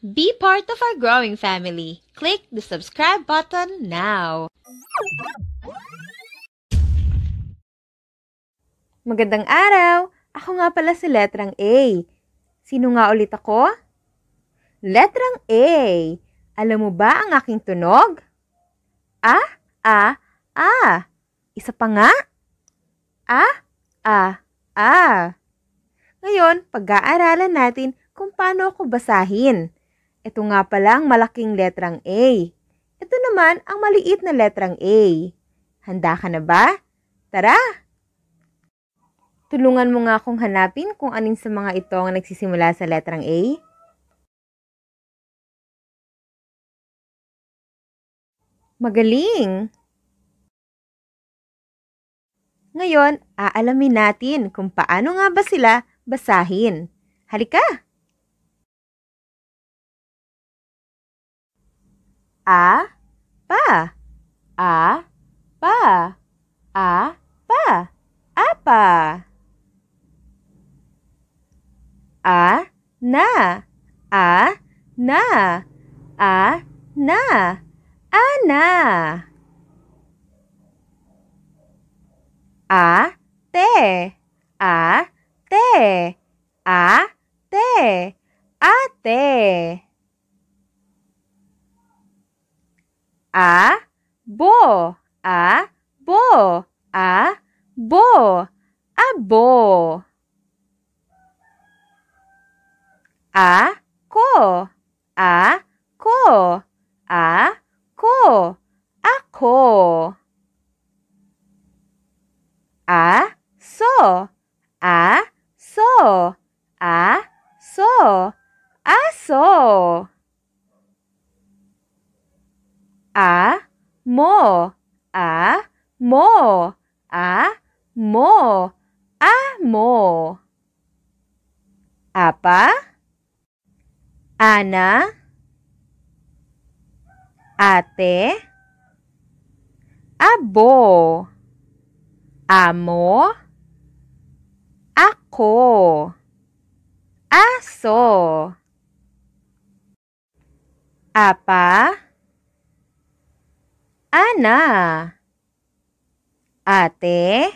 Be part of our growing family. Click the subscribe button now. Magandang araw! Ako nga pala si letrang A. Sino nga ulit ako? Letrang A. Alam mo ba ang aking tunog? A, a, a. Isa pa nga? A, a, a. Ngayon, pag-aaralan natin kung paano ako basahin. Ito nga palang malaking letrang A. Ito naman ang maliit na letrang A. Handa ka na ba? Tara! Tulungan mo nga akong hanapin kung anin sa mga ito ang nagsisimula sa letrang A. Magaling! Ngayon, aalamin natin kung paano nga ba sila basahin. Halika! a pa a pa a pa a pá. A na, a na, a na, a na. A te, a te, a te, a te. a boar, a boar, a boar, a boar. A cor, a cor, a cor, a cor. A so, a so, a so, a so. a mo a mo a mo a mo apa ana ate abo amo ako aso apa Ana. Ate.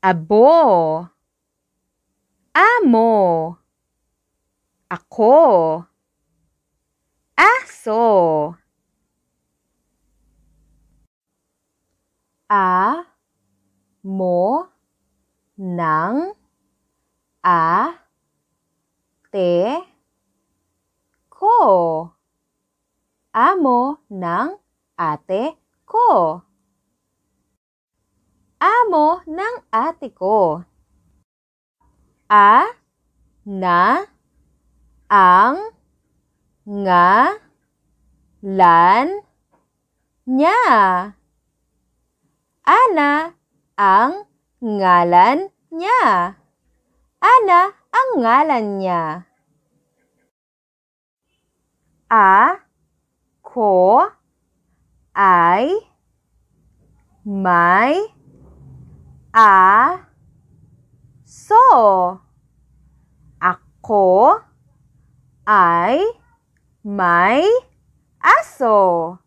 Abo. Amo. Ako. Aso. A. Mo. Nang. A. Te. Ko. Amo Nang ate ko. Amo ng ate ko. A na ang nga lan niya. Ana ang ngalan niya. Ana ang ngalan niya. A ko I, my, a, so. Ako, I, my, aso.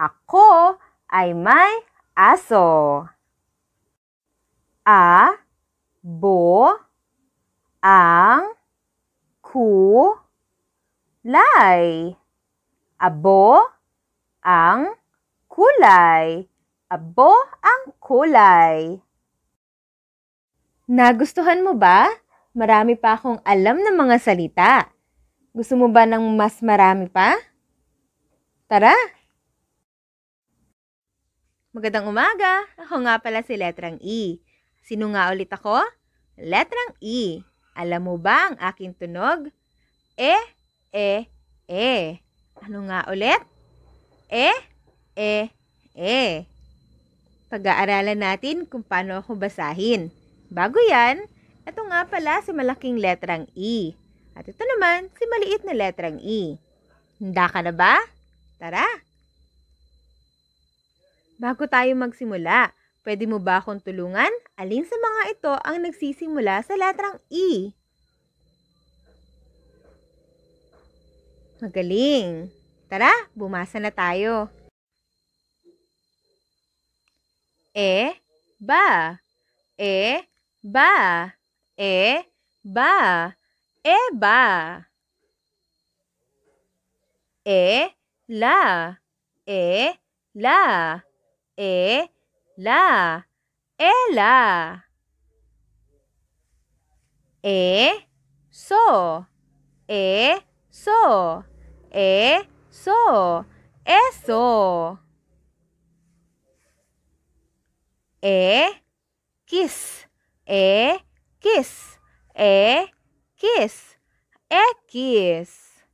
Ako I, my, aso. A, bo, ang, ku, lay. Abo, ang, kulay. Abo ang kulay. Nagustuhan mo ba? Marami pa akong alam ng mga salita. Gusto mo ba ng mas marami pa? Tara! Magandang umaga! Ako nga pala si Letrang E. Sino nga ulit ako? Letrang E. Alam mo ba ang aking tunog? E, e, e. Ano nga ulit? E, e, e. Pag-aaralan natin kung paano ako basahin. Bago yan, ito nga pala si malaking letrang E. At ito naman si maliit na letrang E. Handa ka na ba? Tara! Bago tayo magsimula, pwede mo ba akong tulungan? Alin sa mga ito ang nagsisimula sa letrang E? Magaling! Tara, bumasa na tayo. e ba e ba e ba e ba e la e la e la e-la. e so e so e so e-so. e kiss e kiss e kiss e kiss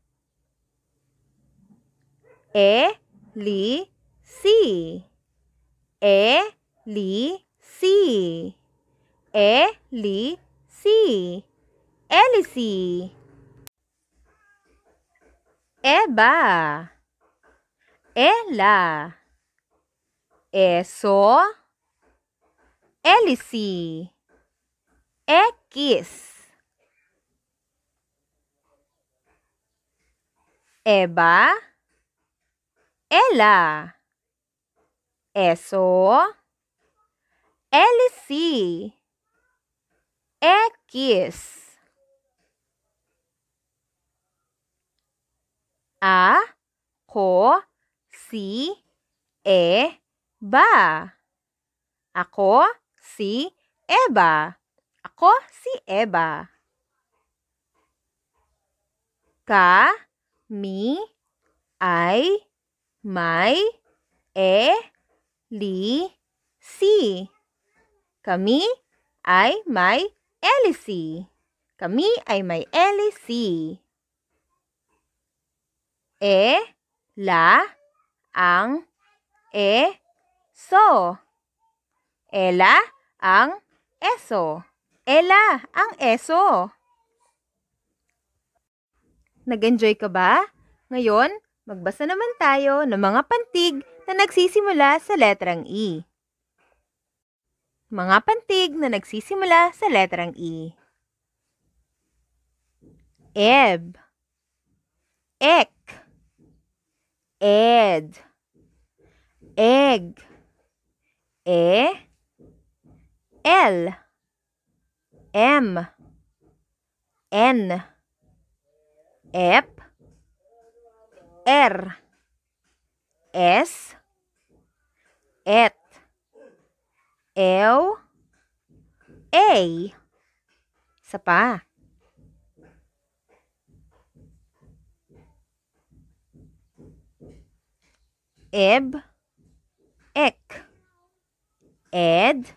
e li si e li si e li si Elisi Eba Ela Eso hélice, X, Eva, ela, eso, hélice, X, A, ko, si, e, ba. Ako, si Eva. Ako si Eva. Ka, mi, ay, may, e, li, si. Kami ay may Elisi. Kami ay may Elisi. E, la, ang, e, so. Ela ang eso. Ela ang eso. Nag-enjoy ka ba? Ngayon, magbasa naman tayo ng mga pantig na nagsisimula sa letrang E. Mga pantig na nagsisimula sa letrang E. Eb Ek Ed Egg E L M N F R S Et L A sa pa. Eb Ek Ed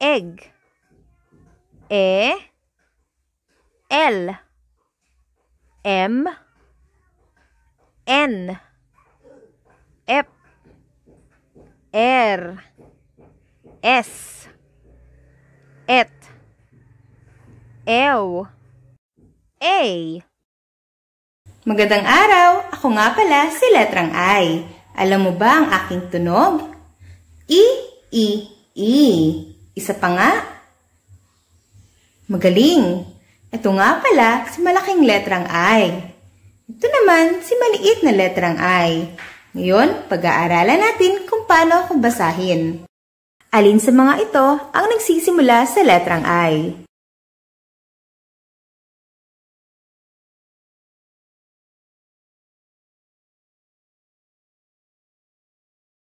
egg e l m n f r s et L, a Magandang araw! Ako nga pala si letrang I. Alam mo ba ang aking tunog? E, E, E. Isa pa nga. Magaling! Ito nga pala si malaking letrang I. Ito naman si maliit na letrang I. Ngayon, pag-aaralan natin kung paano ako basahin. Alin sa mga ito ang nagsisimula sa letrang I?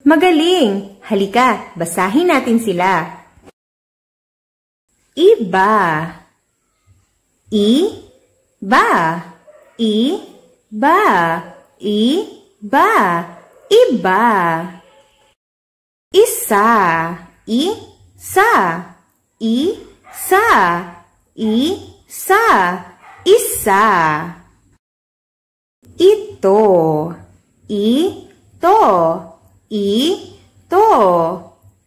Magaling! Halika, basahin natin sila. Iba. Iba. Iba. Iba. Iba. Isa. i i sa sa i sa Isa. Ito. i i to to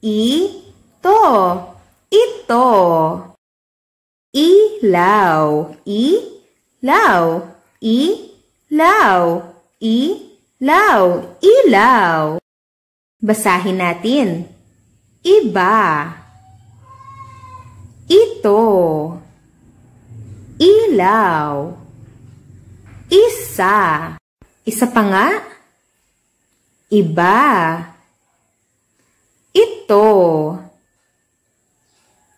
i to ito. Ilaw, ilaw, ilaw, ilaw, ilaw. Basahin natin. Iba. Ito. Ilaw. Isa. Isa pa nga. Iba. Ito.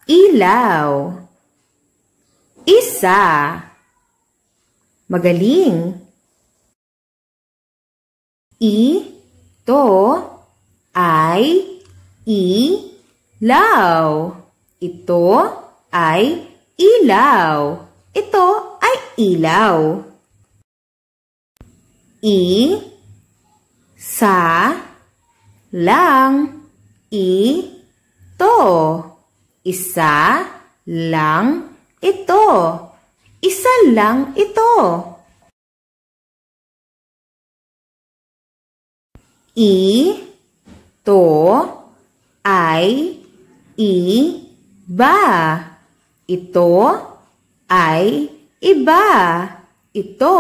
Ilaw. Isa. Magaling. Ito ay ilaw. Ito ay ilaw. Ito ay ilaw. I sa lang ito. Isa lang ito. Isa lang ito. I to ay iba. Ito ay iba. Ito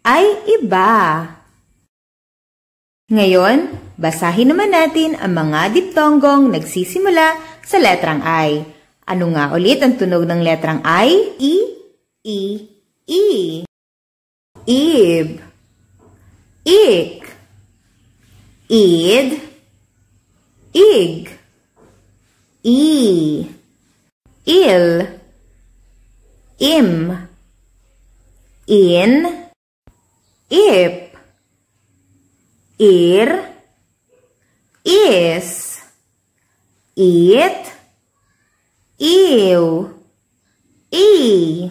ay iba. Ngayon, basahin naman natin ang mga diptonggong nagsisimula sa letrang I. Ano nga ulit ang tunog ng letrang I? E, E, E. Ib. Ik. Id. Ig. E. Il. Im. In. Ip. Ir. Is. it, eu, e.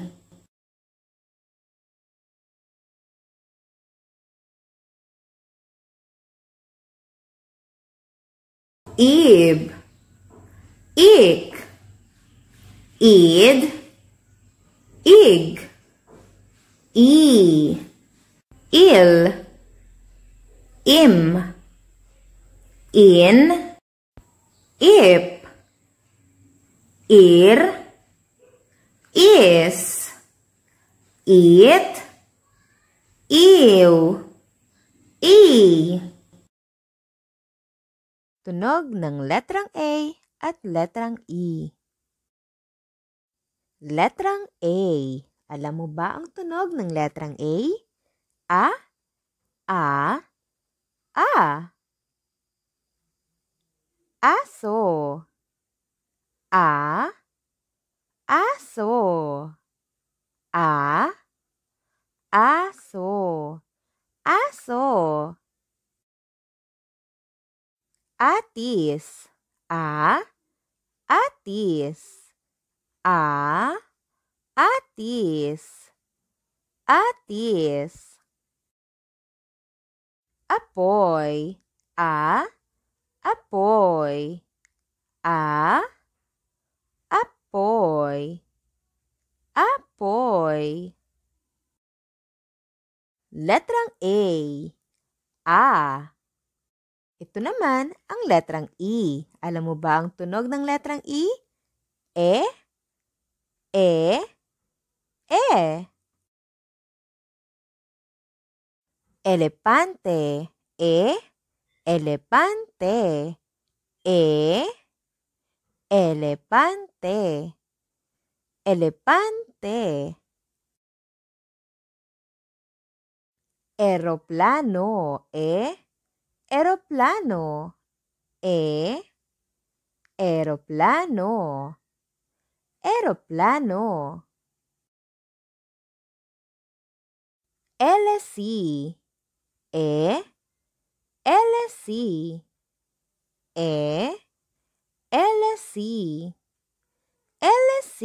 Ib, ik, id, ig, e, il, im, in, if ir is it ew e Tunog ng letrang A at letrang E. Letrang A. Alam mo ba ang tunog ng letrang A? A, A, A aso a aso a aso aso atis a atis a atis atis apoy a apoy a apoy apoy Letrang A a Ito naman ang letrang E. Alam mo ba ang tunog ng letrang E? E E E Elepante E elefante, e, elefante, elefante. Aeroplano, e, aeroplano, e, aeroplano, aeroplano. e, LSC E LSC LSC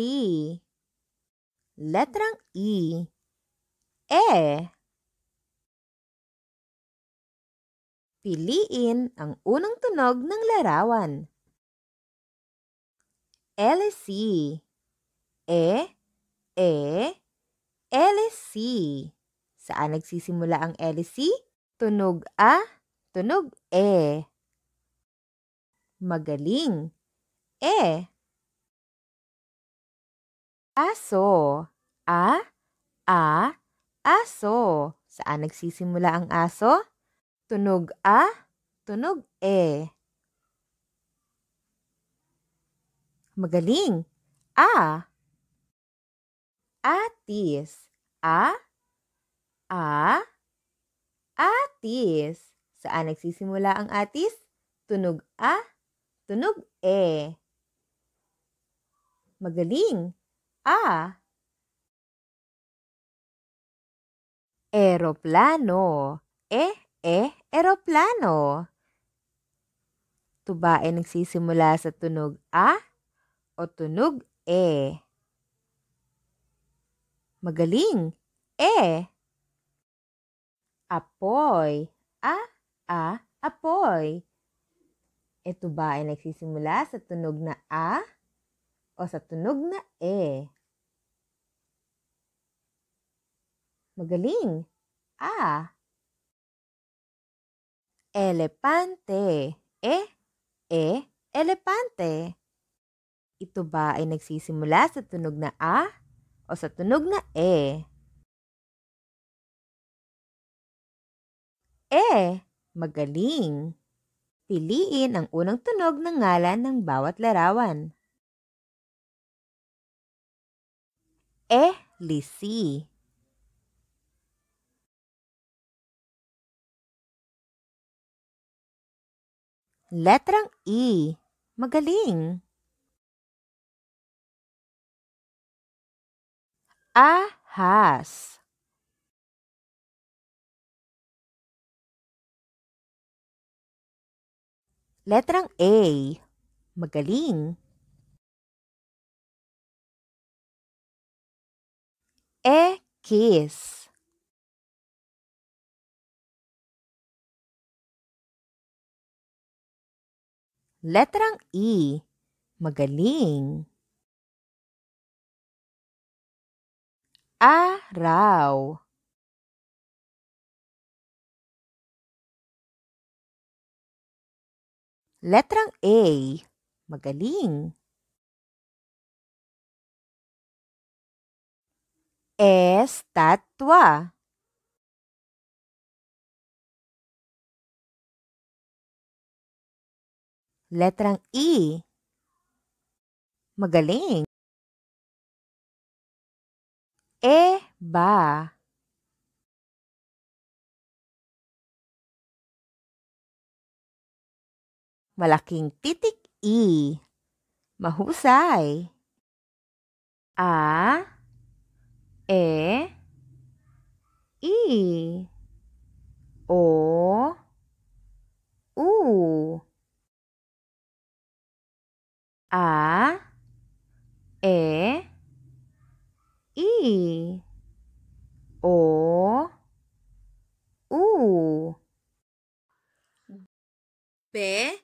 Letrang E E Piliin ang unang tunog ng larawan. LSC E E LSC Saan nagsisimula ang LSC? Tunog A Tunog E. Magaling. E. Aso. A, a, aso. Saan nagsisimula ang aso? Tunog A, tunog E. Magaling. A. Atis. A, a, atis. Saan nagsisimula ang atis? Tunog A, tunog E. Magaling! A. Eroplano. E, e, eroplano. Tuba ay nagsisimula sa tunog A o tunog E. Magaling! E. Apoy. A, A. Apoy. Ito ba ay nagsisimula sa tunog na A o sa tunog na E? Magaling! A. Elepante. E. E. Elepante. Ito ba ay nagsisimula sa tunog na A o sa tunog na E? E. Magaling! Piliin ang unang tunog ng ngalan ng bawat larawan. E, lisi. Letrang E. Magaling. Ahas. Letrang A. Magaling. E. Kiss. Letrang E. Magaling. Araw. Letrang A, magaling. Estatwa. Letrang E, magaling. E ba Malaking titik E. Mahusay. A. E. I. E. O. U. A. E. I. E. O. U. B.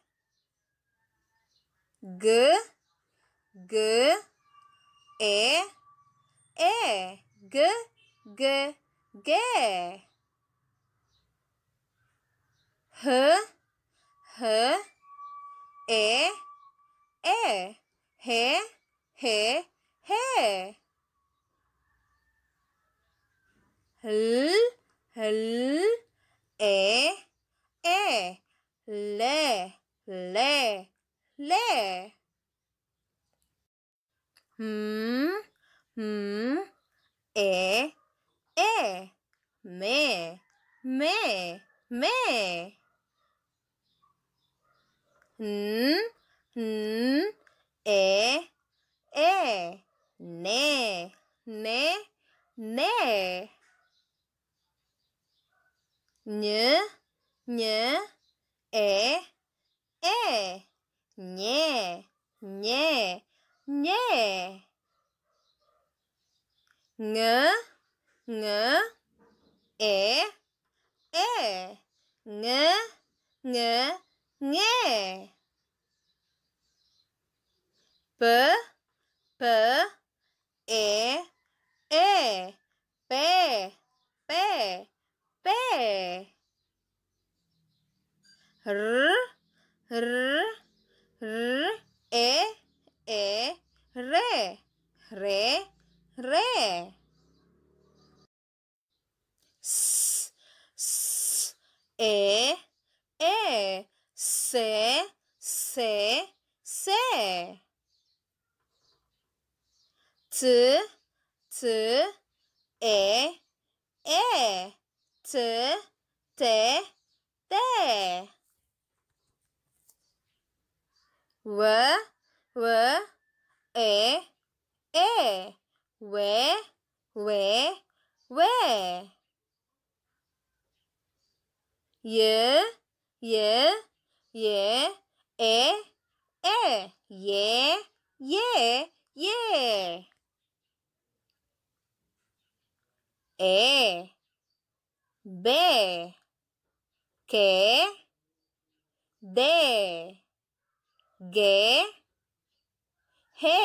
G, G, E, E. G, G, G. H, H, E, E. He, he, he. L, L, E, E. Le, le, lay. Hmm, hmm, me, me, me. N, n, eh, eh, ne, ne, ne. Nye, nye, Nie, nie, nie. ng ng e, e. ng ng nge. P, p, e, e. P, p, p. R, r. r e e re re re s s e e se se se t t e e t te te W W E E W W W Y Y Y E E Y Y Y E B K D ge he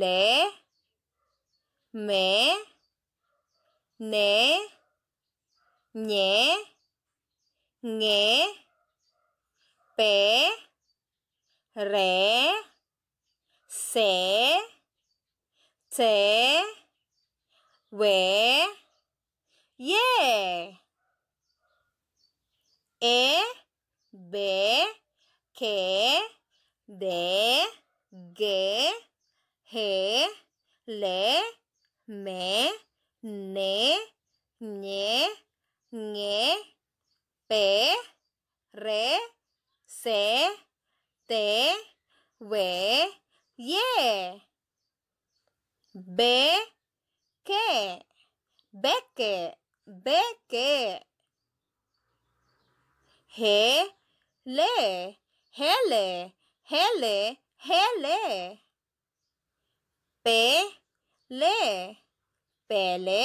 le me ne nye nge pe re se te we ye e be que, de, ge, he, le, me, ne, ñe, ñe, pe, re, se, te, we, ye. Be, que, beque, beque. He, le, hele, hele, hele. Pe, le, pele,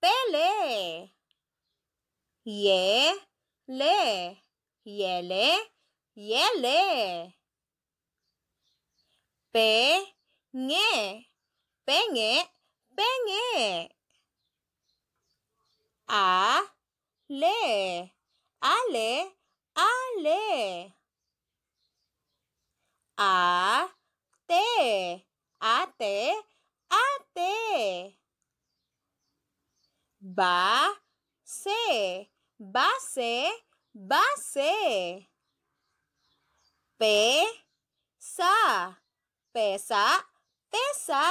pele. Ye, le, yele, yele. Pe, nge, penge, penge. A, le, ale, ale. A-te. Ate. Ate. Ba-se. Base. Base. Pe-sa. Pesa. Pesa.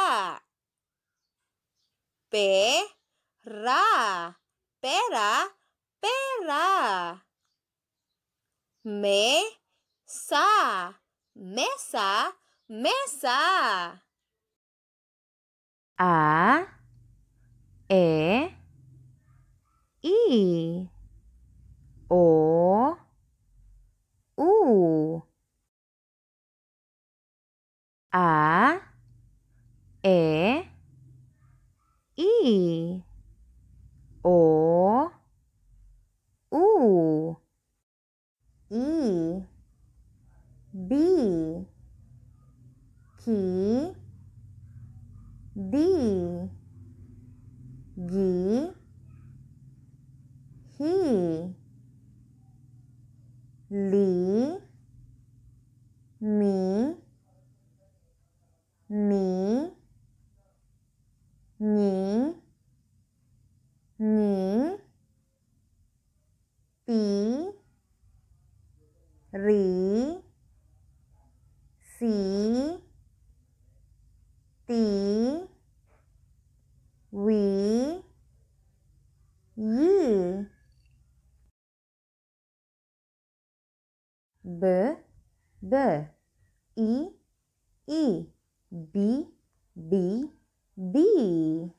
Pe-ra. Pera. Pera. Me-sa Mesa, mesa. A, E, I, O, U. A, E, I, O, U. E. B，K，D，G，H，L，M，N，N，N，N，P，R e i i i b e e b b b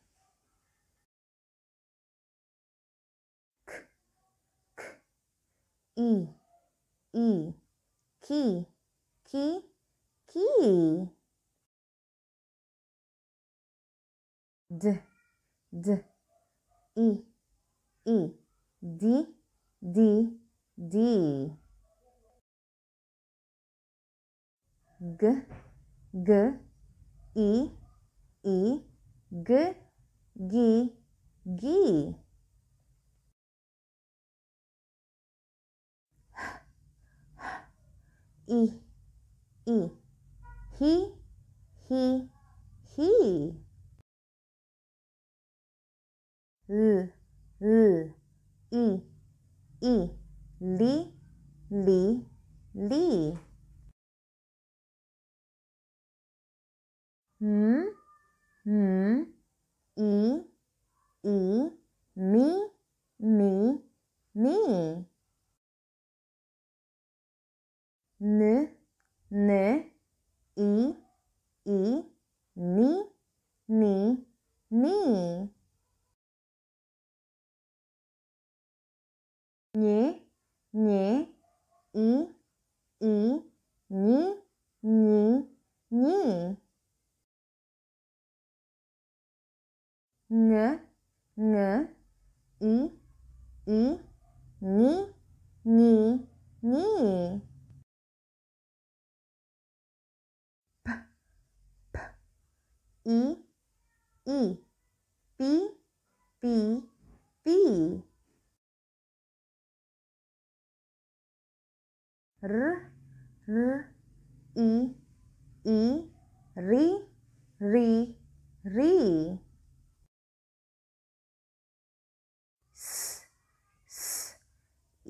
k k e e key key key d d e e d d d g g e e g he he he l l e e li li li m, m, e, e, me, me, me. N, n, e, e, me, me, me. Nye, nye, e, e, ni, ni, ni. ng, ng, i, i, ni, ni, ni. P, p, i, e, b, b, b. R, r, e, e, re, re, re.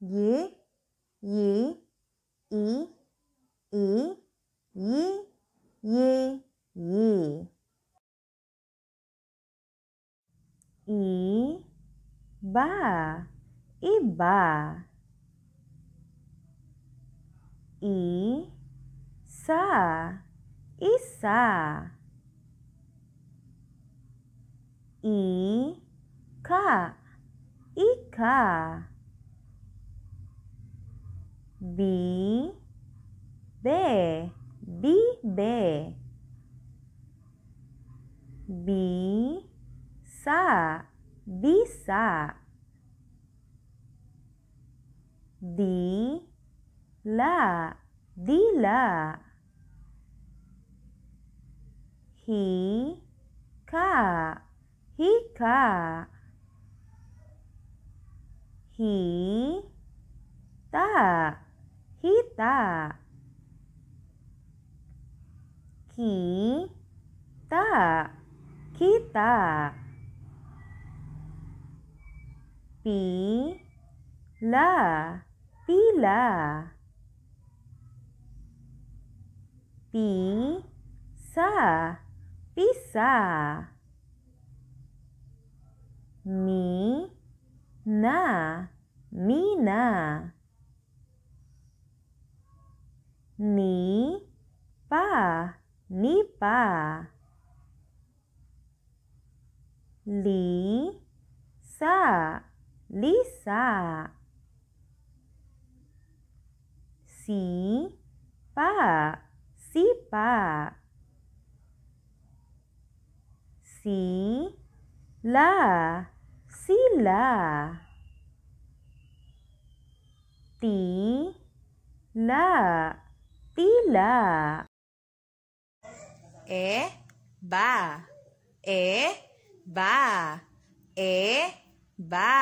y, y, i, i, yi, yi, yi. Iba, iba. Isa, isa. Ika, ika. B B B B bisa bisa di la d, la h, ka hika h, ta kita kita kita pila pila pisa pisa mina mina ni pa ni pa li sa lisa si pa si pa si la Si La, ti la Tila. E, ba. E, ba. E, ba.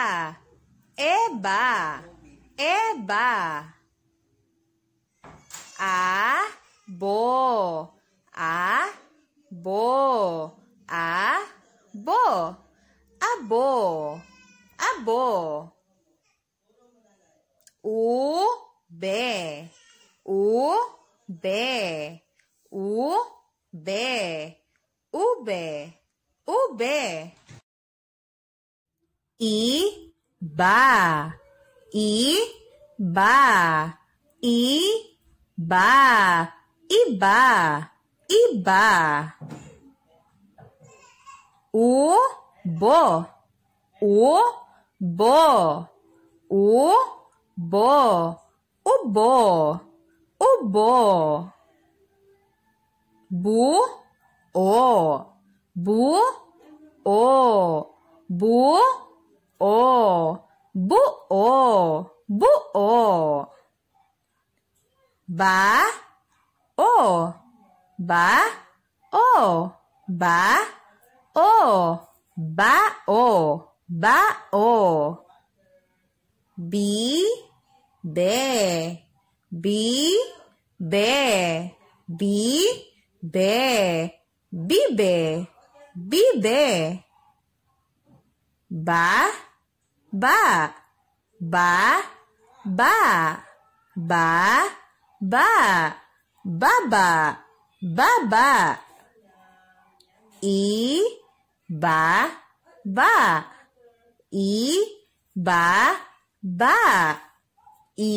E ba E ba A, bo. A, bo. A, bo. A bo U, be. U, be, u, be, ube, ube. I, ba, i, ba, i, ba, iba, iba. U, bo, u, bo, u, bo, u, bo obô. Bu, o. Bu, o. Bu, o. Bu, o. Bu, o. Ba, o. Ba, o. Ba, o. Ba, o. Ba, o. Bi, be. B bear B bear B bear B bear Ba ba ba ba ba ba baba baba E ba ba E ba ba E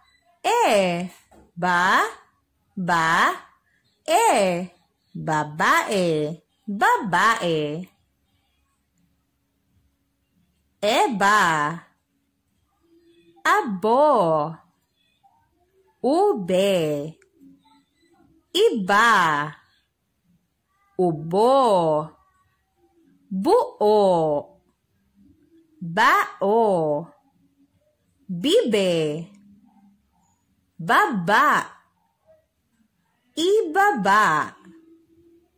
e. Ba, ba, e. Babae, babae. e ba abo, ube, iba, ubo, buo, bao, bibe, baba ibaba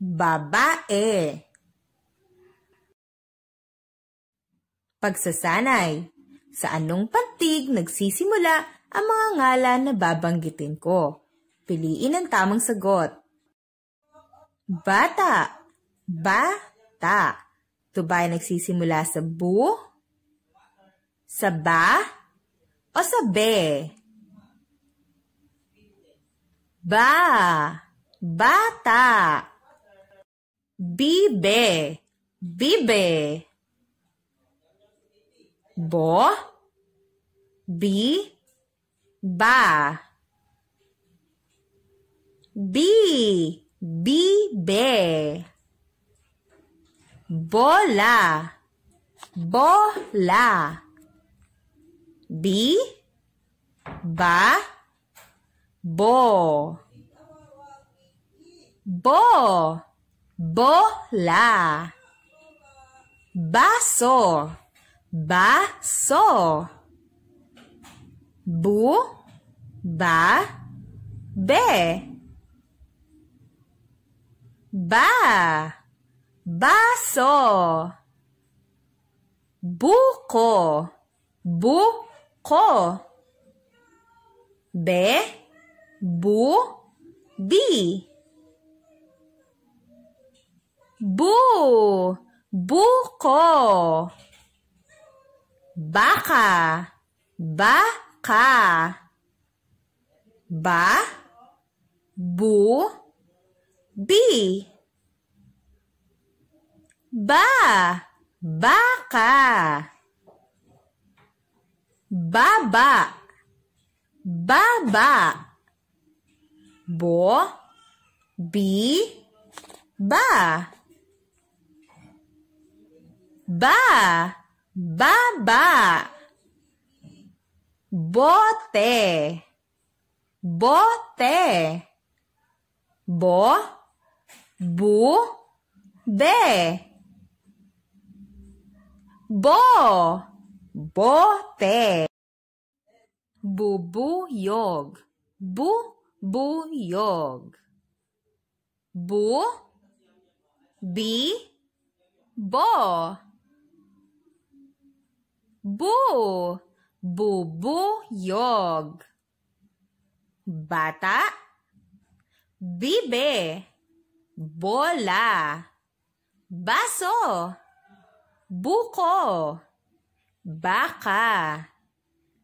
babae Pagsasanay Sa anong pantig nagsisimula ang mga ngalan na babanggitin ko? Piliin ang tamang sagot. Bata ba ta ba nagsisimula sa bu? Sa ba? O sa be? Ba, bata. Bibe, bibe. Bo, bi, ba. Bi, bibe. Bola, bola. Bi, ba, Bo. Bo. Bola. Baso. Baso. Bu. Ba. Be. Ba. Baso. Buko. Buko. Be. Bu, bi. Bu, buko. Baka, baka. Ba, bu, bi. Ba, baka. Baba, baba. bo, bi, ba. Ba, ba. Bote, bote. Bo, bu, be. Bo, bote. Bubu yog, bu Buyog. Bu, bi, bo. Bu, bubuyog. Bata, bibe, bola. Baso, buko, baka,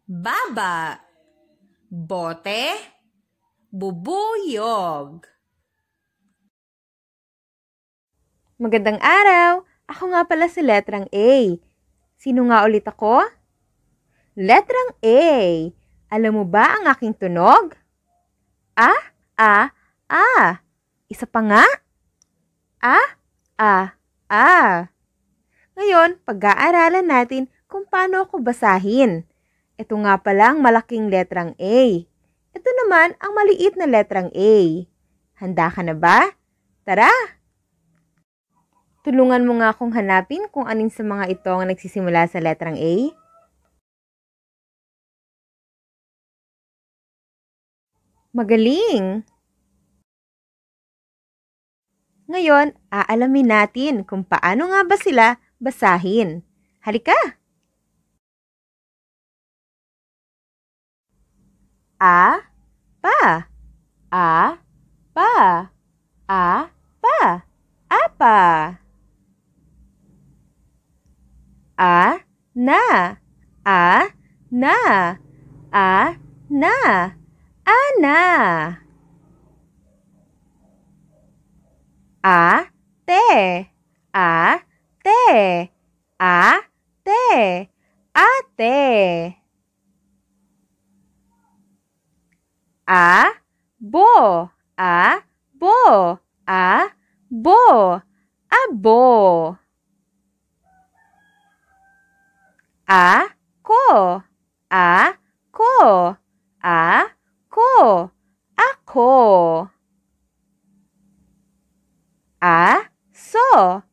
baba, bote, Bubuyog. Magandang araw! Ako nga pala si letrang A. Sino nga ulit ako? Letrang A. Alam mo ba ang aking tunog? A, A, A. Isa pa nga? A, A, A. Ngayon, pag-aaralan natin kung paano ako basahin. Ito nga pala ang malaking letrang A. Ito naman ang maliit na letrang A. Handa ka na ba? Tara! Tulungan mo nga akong hanapin kung anin sa mga ito ang nagsisimula sa letrang A. Magaling! Ngayon, aalamin natin kung paano nga ba sila basahin. Halika! A, pa. A, pa. A, pa. Apa. A, na. A, na. A, na. a Ana. A, te. A, te. A, te. A, te. a bo, a bo, a bo, a bo. A ko, a ko, a ko, a ko. A so,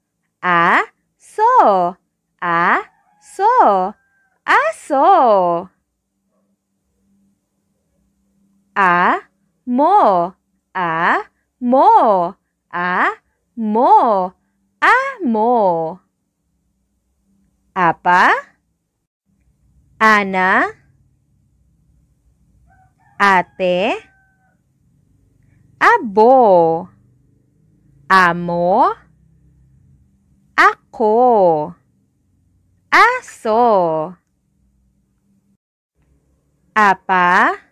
a so, a so, a so. a mo a mo a mo a mo apa ana ate abo amo ako aso apa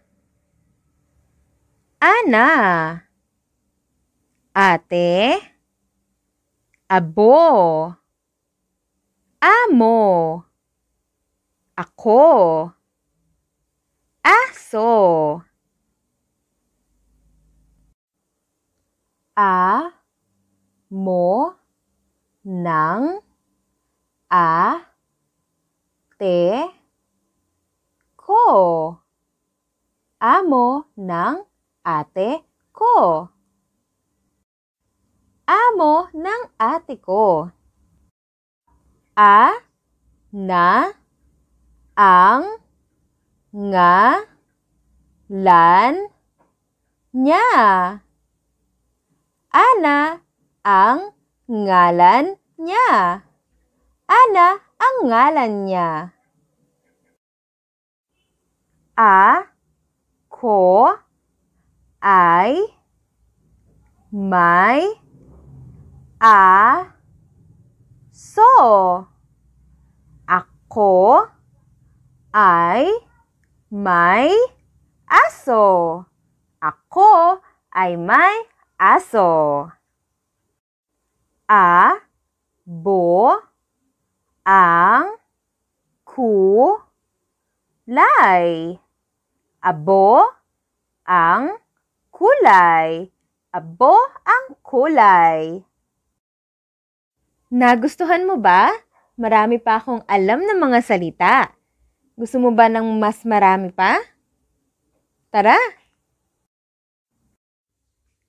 Ana. Ate. Abo. Amo. Ako. Aso. A. Mo. Nang. A. Te. Ko. Amo Nang ate ko. Amo ng ate ko. A, na, ang, nga, lan, niya. Ana ang ngalan niya. Ana ang ngalan niya. A, ko, I my a so ako I my aso. Ako I my aso. A bo ang ku lay. Abo ang kulay. Abo ang kulay. Nagustuhan mo ba? Marami pa akong alam ng mga salita. Gusto mo ba ng mas marami pa? Tara!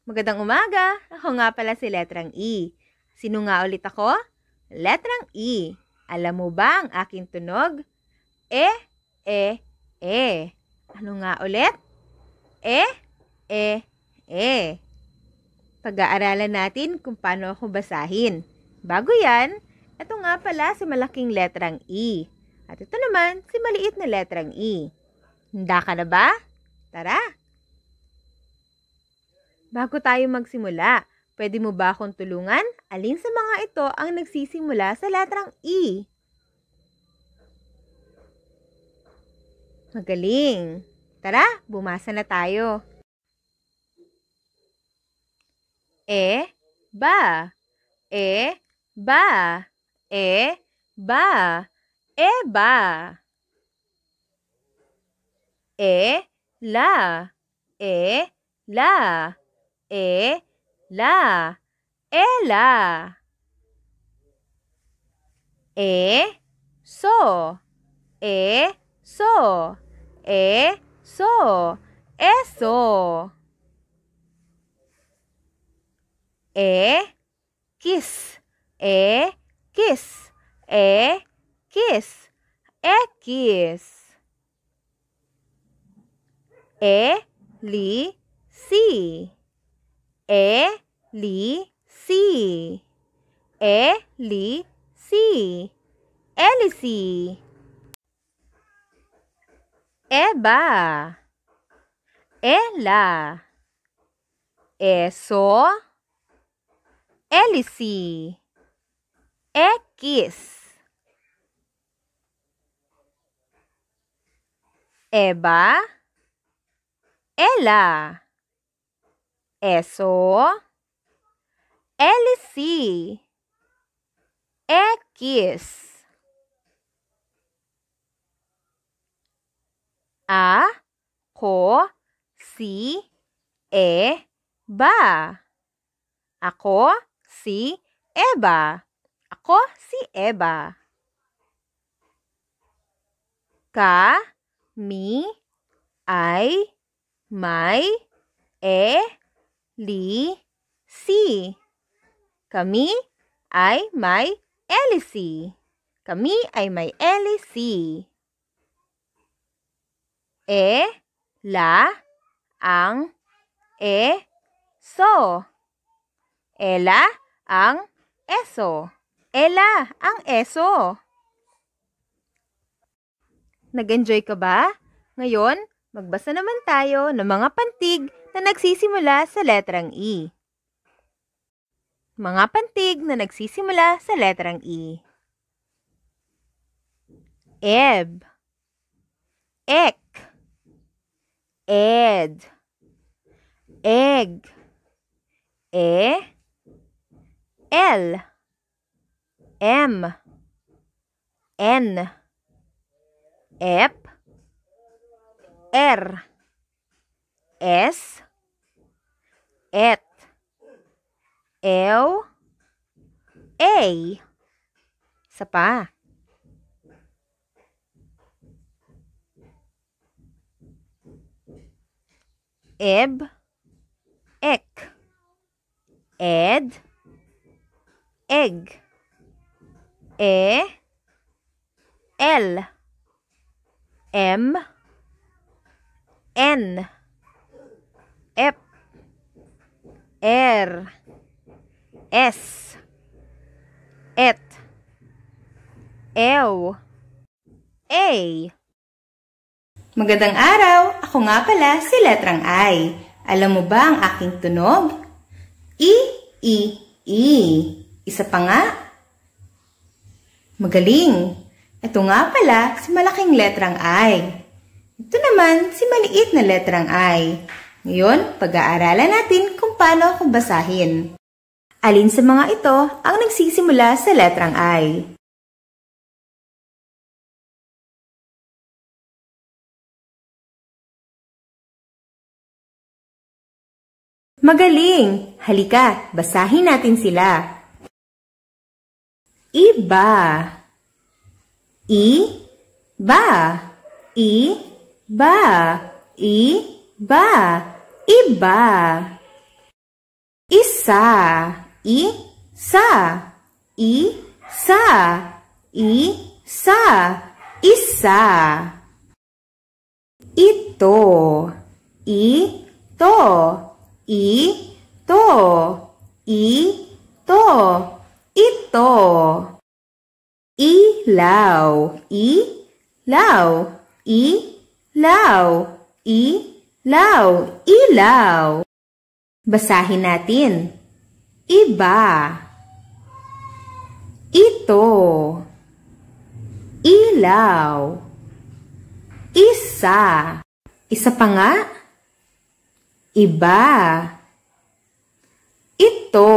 Magandang umaga! Ako nga pala si Letrang E. Sino nga ulit ako? Letrang E. Alam mo ba ang aking tunog? E, e, e. Ano nga ulit? E, eh, eh. Pag-aaralan natin kung paano ako basahin. Bago yan, ito nga pala si malaking letrang E. At ito naman si maliit na letrang E. Handa ka na ba? Tara! Bago tayo magsimula, pwede mo ba akong tulungan? Alin sa mga ito ang nagsisimula sa letrang E? Magaling! Tara, bumasa na tayo. e ba, e ba, e ba, e ba, e la, e la, e la, e la, e so, e so, e so, eso. e kiss e kiss e kiss e kiss e li si e li si e li si Elisi Eba Ela Eso hélice, X, Eva, ela, eso, hélice, X. a, ko, si, e, ba. Ako, si Eva. Ako si Eva. Ka, mi, ay, may, e, li, si. Kami ay may Elisi. Kami ay may Elisi. E, la, ang, e, so. Ela ang eso. Ela ang eso. Nag-enjoy ka ba? Ngayon, magbasa naman tayo ng mga pantig na nagsisimula sa letrang E. Mga pantig na nagsisimula sa letrang E. Eb Ek Ed Egg E L M N F R S Et L A sa pa. Eb Ek Ed egg e l m n f r s et L, a Magandang araw! Ako nga pala si letrang I. Alam mo ba ang aking tunog? E, E, E. Isa pa nga. Magaling. Ito nga pala si malaking letrang I. Ito naman si maliit na letrang I. Ngayon, pag-aaralan natin kung paano kung basahin. Alin sa mga ito ang nagsisimula sa letrang I? Magaling! Halika, basahin natin sila iba i ba i ba i ba iba isa i sa i sa i sa isa ito i to i to i to ito. Ilaw, ilaw, ilaw, ilaw, ilaw. Basahin natin. Iba. Ito. Ilaw. Isa. Isa pa nga? Iba. Ito.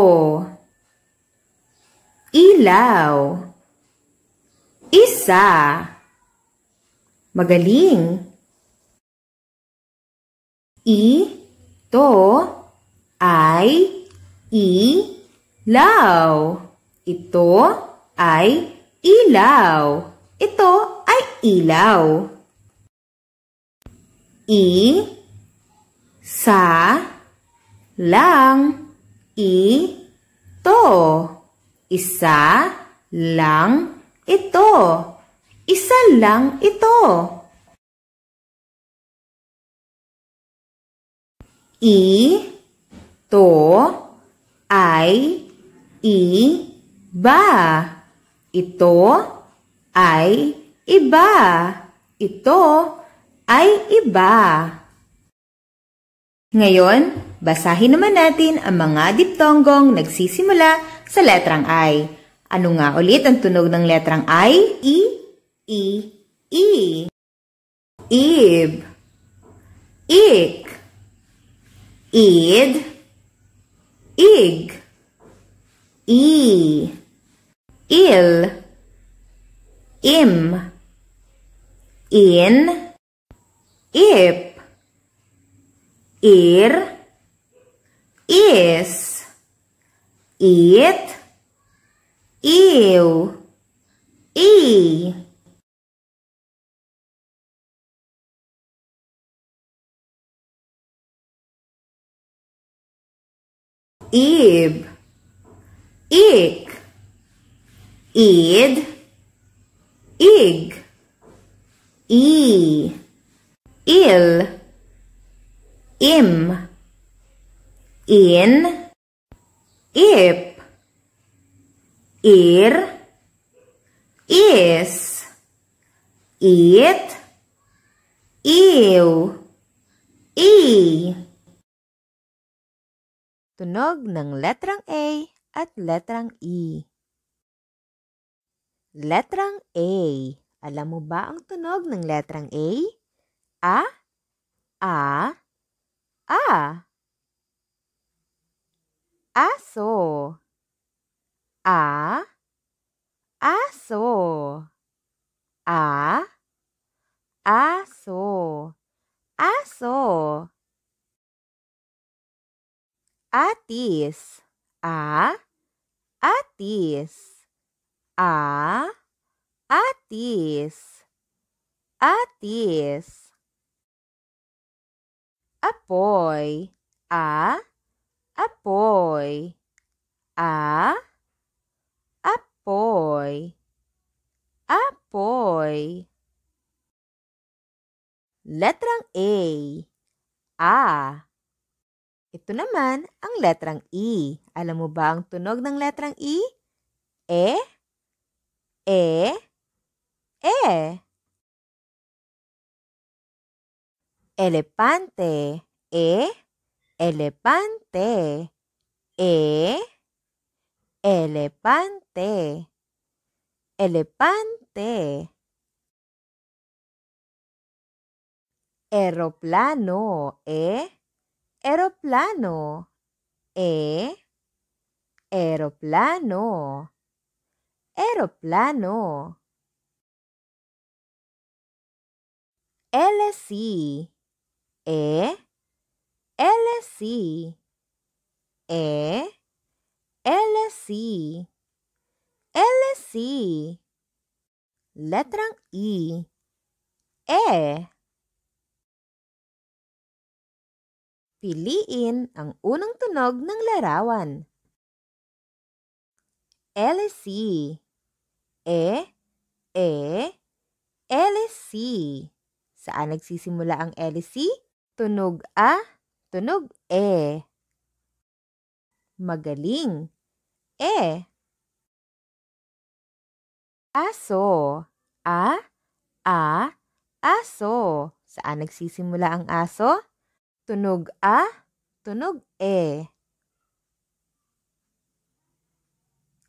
Ilaw. Isa. Magaling. Ito ay ilaw. Ito ay ilaw. Ito ay ilaw. I sa lang ito. Isa lang ito. Isa lang ito. I to ay ba. Ito ay iba. Ito ay iba. Ngayon, basahin naman natin ang mga diptonggong nagsisimula sa letrang I. Ano nga ulit ang tunog ng letrang I? E, E, E. Ib. Ik. Id. Ig. E. Il. Im. In. Ip. Ir. Is. it, eu, e. Ib, ik, id, ig, e, il, im, in, if ir is it ew e Tunog ng letrang A at letrang E. Letrang A. Alam mo ba ang tunog ng letrang A? A, A, A aso a aso a aso aso atis a atis a atis atis apoy a apoy a ah, apoy apoy letrang A a ito naman ang letrang E. Alam mo ba ang tunog ng letrang E? E, E, E. Elepante, E, elefante, e, elefante, elefante. Aeroplano, e, aeroplano, e, aeroplano, aeroplano. L, e, LSC E LSC LSC Letrang E E Piliin ang unang tunog ng larawan. LSC E E LSC Saan nagsisimula ang LSC? Tunog A Tunog E. Magaling. E. Aso. A, a, aso. Saan nagsisimula ang aso? Tunog A, tunog E.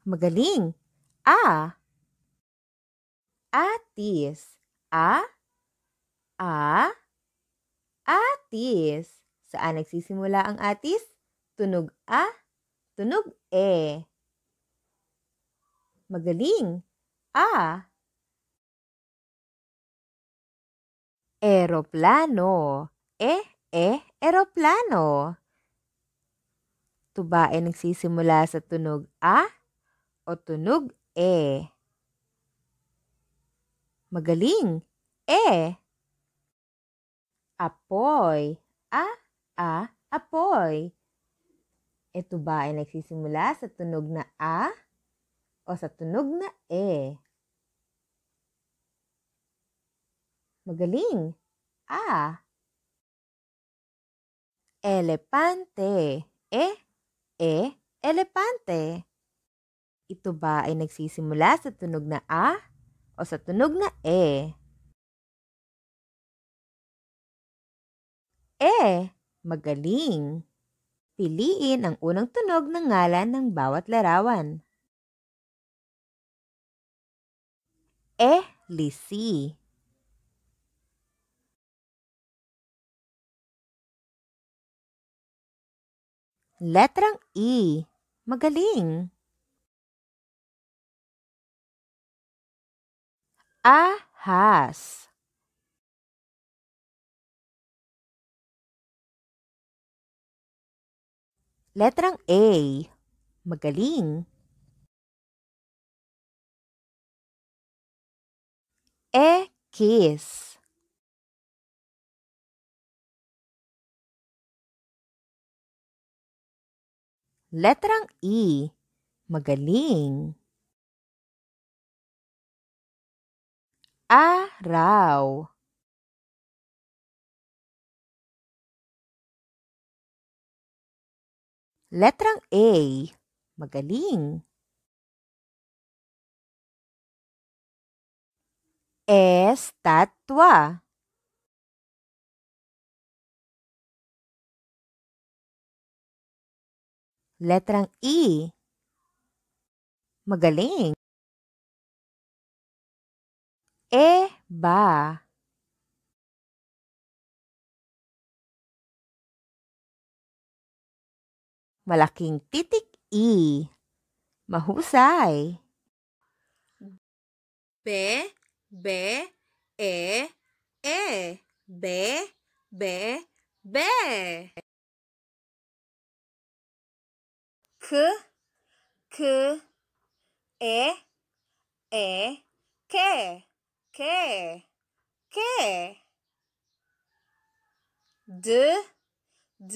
Magaling. A. Atis. A, a, atis. Saan nagsisimula ang atis? Tunog A, tunog E. Magaling! A. Eroplano. E, e, eroplano. Tuba ay nagsisimula sa tunog A o tunog E. Magaling! E. Apoy. A, a, apoy. Ito ba ay nagsisimula sa tunog na a o sa tunog na e? Magaling! A. Elepante. E. E. Elepante. Ito ba ay nagsisimula sa tunog na A o sa tunog na E? E. Magaling! Piliin ang unang tunog ng ngalan ng bawat larawan. E. lisi. Letrang E. Magaling. Ahas. Letrang A. Magaling. E. Kiss. Letrang E. Magaling. Araw. Letrang A. Magaling. Estatwa. Letrang E. Magaling. E ba Malaking titik E. Mahusay. B, B, E, E. B, B, B. K, K, E, E, K, K, K. D, D,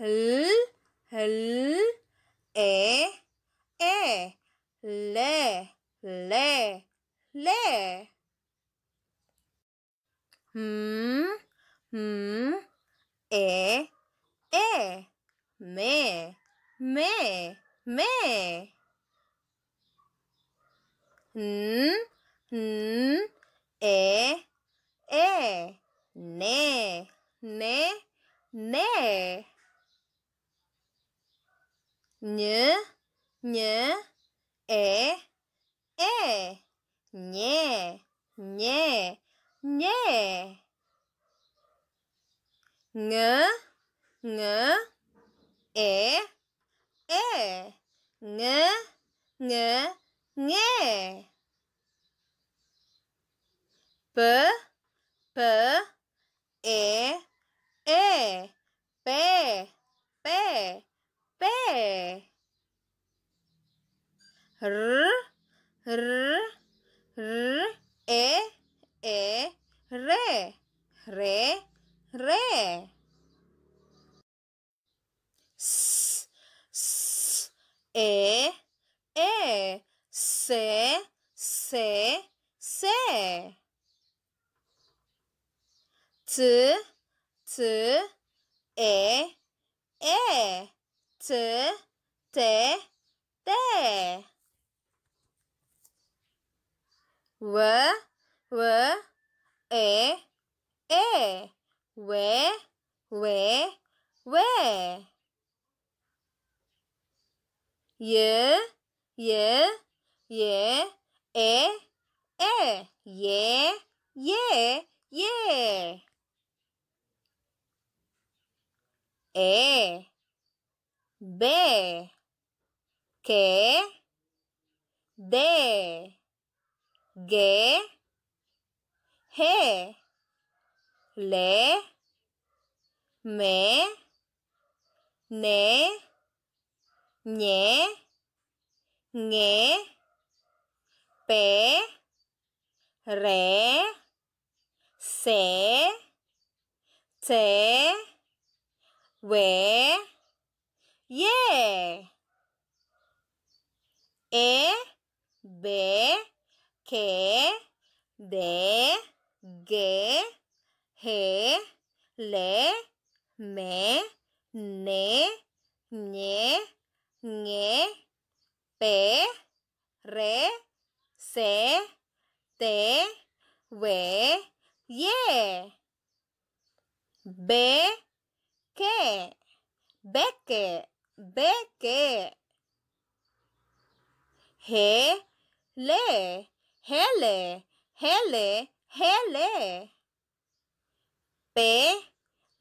l l e e le le le m m e e me me me n hmm, n hmm, e e ne ne ne n ng e e ng ng ng ng n e e ng ng ng b b e e p p R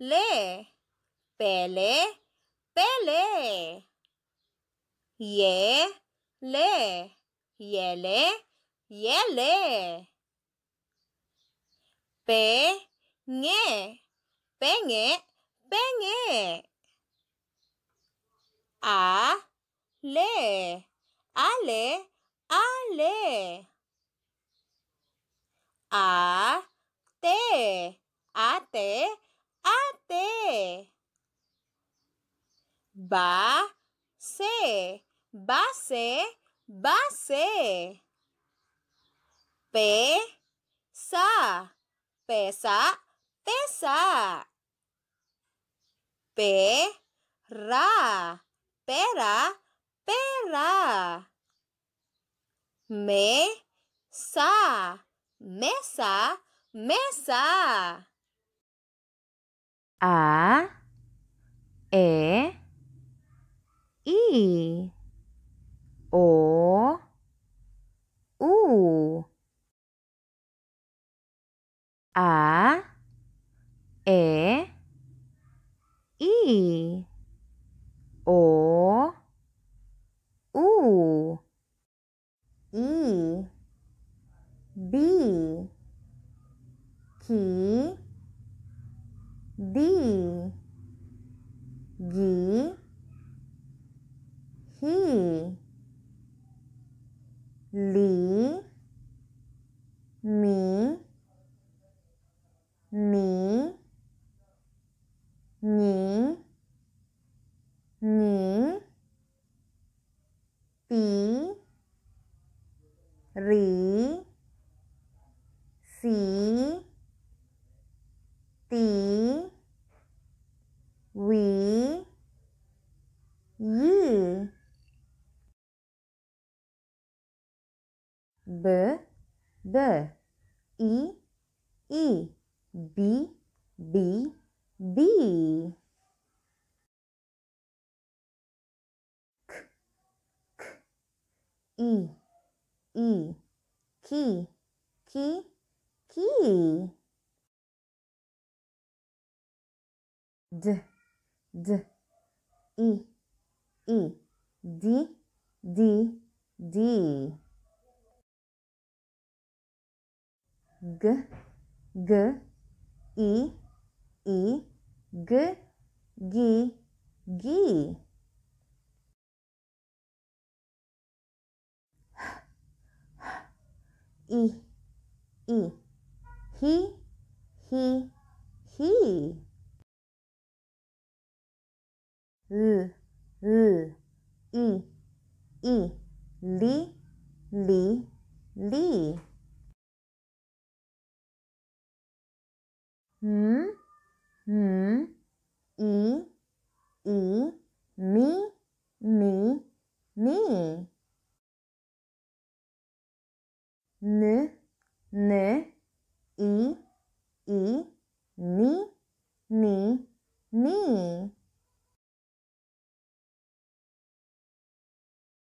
le. Pele, pele. Ye, le. Yele, yele. Pe, nge. Penge, penge. A, le. Ale, ale. A, te, ate, ate. ate. Ba se, base, base. Pe, sa, pesa, pesa. Pe, ra, pera, pera. Me, sa, mesa, mesa. a e e o u a e e o u e b key thee, ye, he, li, me, ni, ni, ri, si, ti, we you b b e e b b b k k e e key ki. key d d e e d d d g g e e g he he he l, l, e, e, li, li, li. Hmm, hmm, e, e, me, me, me. N, n, e, e, me, me, me.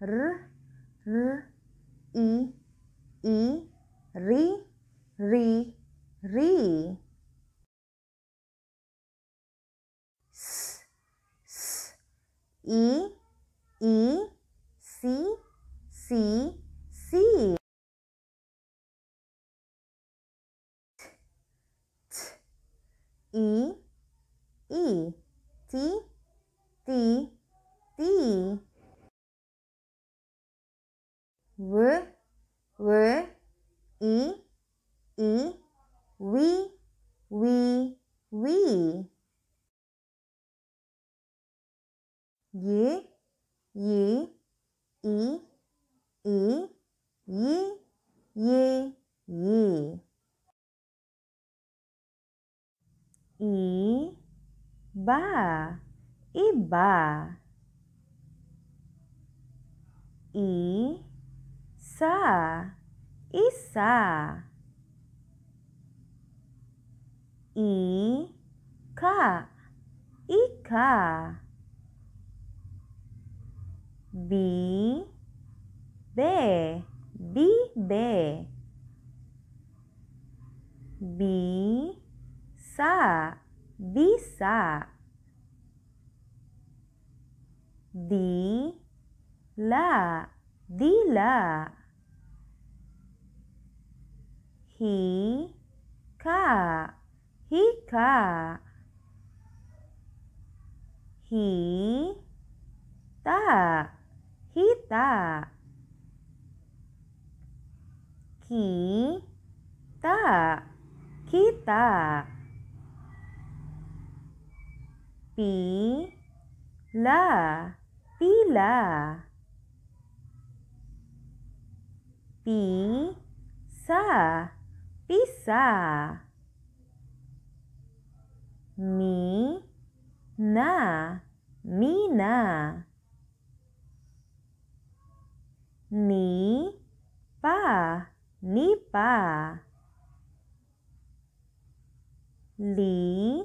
r, r, e, e, re, re, re. S, s, e, e, c, c, c. T, t, e, e, t, iba. Isa, isa. Ika, ika. Bi, be, bi, be. Bi, sa, bisa. bisa. di la di la hi ka hi ka hi ta hi ta hita kita kita pi la pila. Pisa, pisa. Mi, na, mina. Ni, pa, nipa. Li,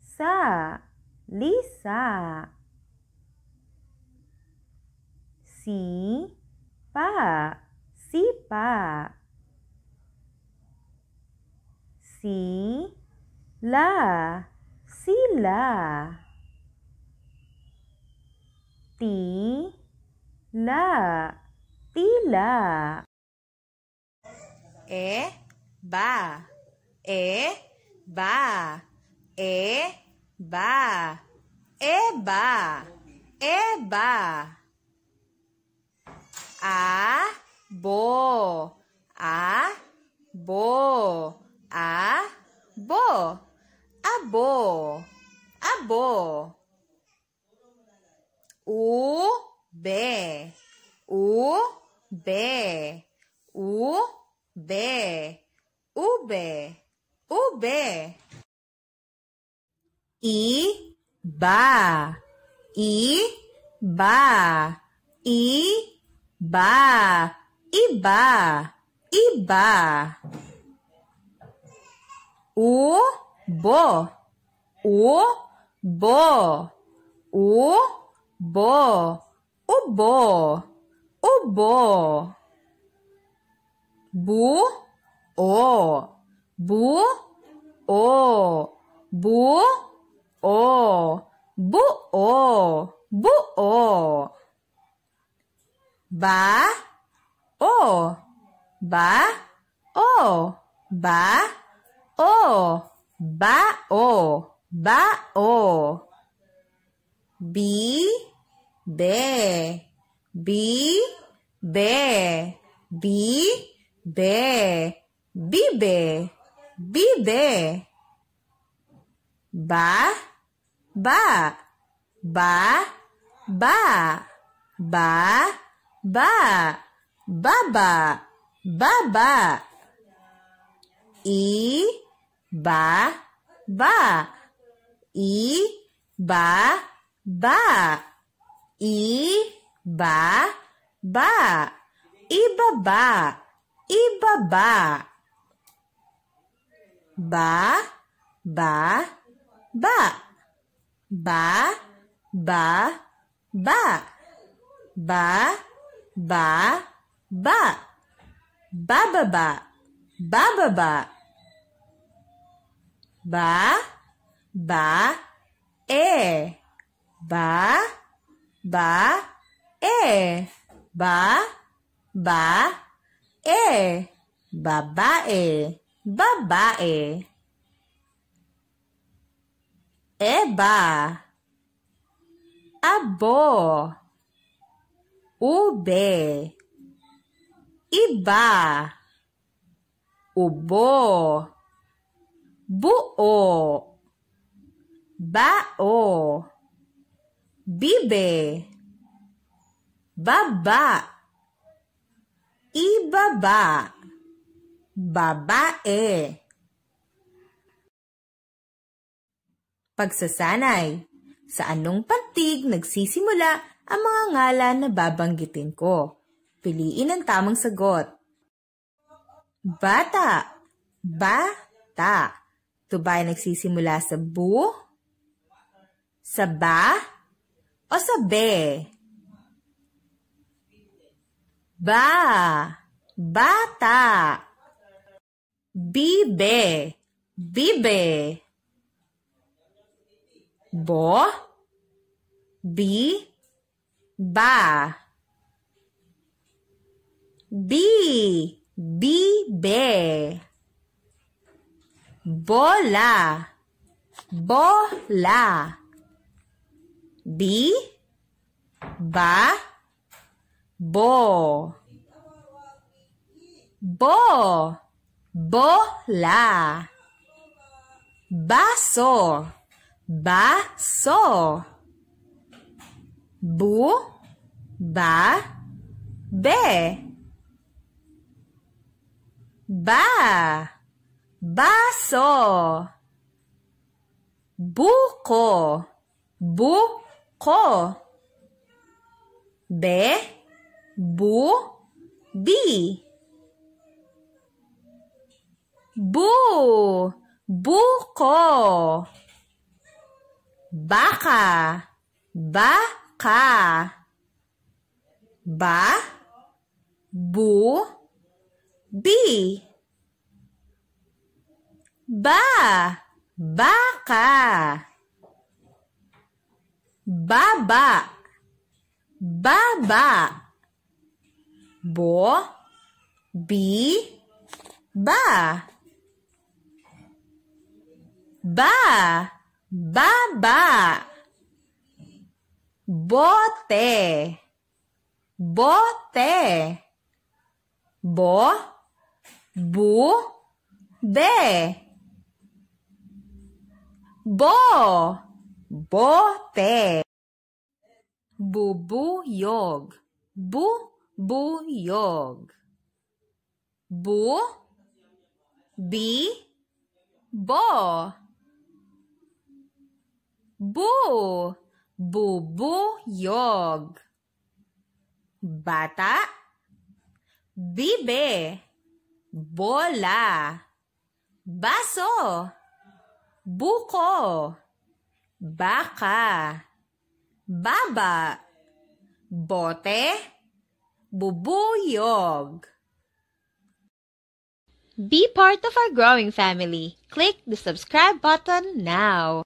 sa, lisa si si pa pa si la Sila, sila. Tila, tila. E, ba, e, ba, e, ba, e, ba, e, ba. E, ba. a bo a bo a bo a bo a bo u b u b u b u b u b i ba i ba i ba, iba, iba. O, bo, o, bo, o, bo, o bo, o bo. Bu, o, bu, o, bu, o, bu, o, bu, o. ba o ba o ba o ba o ba o bi be bi be bi be be be ba ba ba ba ba ba baba baba e ba ba e ba ba e ba ba ba ba ba ba ba ba ba ba ba ba ba ba ba ba ba ba ba ba ba ba ba é ba ba e, ba ba ba ba, ba ba é eba abó ube, iba, ubo, buo, bao, bibe, baba, ibaba, babae. Pagsasanay, sa anong pantig nagsisimula ang mga ngalan na babanggitin ko. Piliin ang tamang sagot. Bata. Ba-ta. Ito ba nagsisimula sa bu? Sa ba? O sa be? Ba. Bata. Bibe. Bibe. Bo. Bi ba bi bibe bola bola bi ba bo bo bola baso baso bu, ba, be. Ba, baso. Buko, buko. Be, bu, bi. Bu, buko. Baka, ba ka ba bu bi ba baka baba baba bo bi ba ba ba ba bote, bote, bo, bu, de, bo, bote, bu bu yog, bu bu yog, bu, bi, bo, bo bubuyog. Bata, bibe, bola, baso, buko, baka, baba, bote, bubuyog. Be part of our growing family. Click the subscribe button now.